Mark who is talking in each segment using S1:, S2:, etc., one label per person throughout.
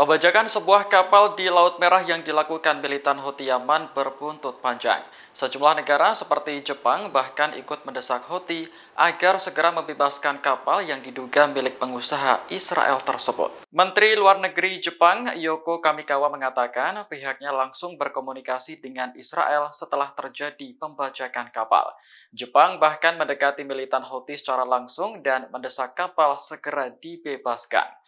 S1: Pembajakan sebuah kapal di Laut Merah yang dilakukan militan Houthi Yaman berbuntut panjang. Sejumlah negara seperti Jepang bahkan ikut mendesak Houthi agar segera membebaskan kapal yang diduga milik pengusaha Israel tersebut. Menteri Luar Negeri Jepang Yoko Kamikawa mengatakan pihaknya langsung berkomunikasi dengan Israel setelah terjadi pembajakan kapal. Jepang bahkan mendekati militan Houthi secara langsung dan mendesak kapal segera dibebaskan.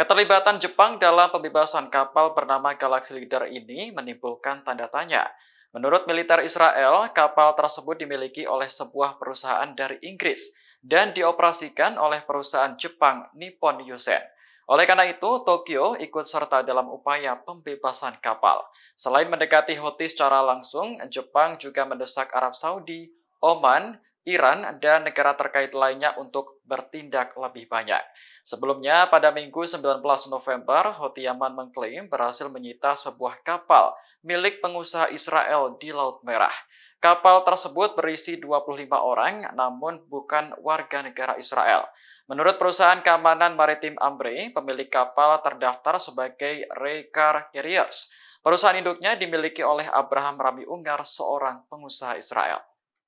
S1: Keterlibatan Jepang dalam pembebasan kapal bernama Galaxy Leader ini menimbulkan tanda tanya. Menurut militer Israel, kapal tersebut dimiliki oleh sebuah perusahaan dari Inggris dan dioperasikan oleh perusahaan Jepang Nippon Yusen. Oleh karena itu, Tokyo ikut serta dalam upaya pembebasan kapal. Selain mendekati Houthi secara langsung, Jepang juga mendesak Arab Saudi, Oman, Iran dan negara terkait lainnya untuk bertindak lebih banyak. Sebelumnya, pada Minggu 19 November, Houthi Yaman mengklaim berhasil menyita sebuah kapal milik pengusaha Israel di Laut Merah. Kapal tersebut berisi 25 orang, namun bukan warga negara Israel. Menurut perusahaan keamanan maritim Amri, pemilik kapal terdaftar sebagai Rekar Carriers. Perusahaan induknya dimiliki oleh Abraham Rami Ungar, seorang pengusaha Israel.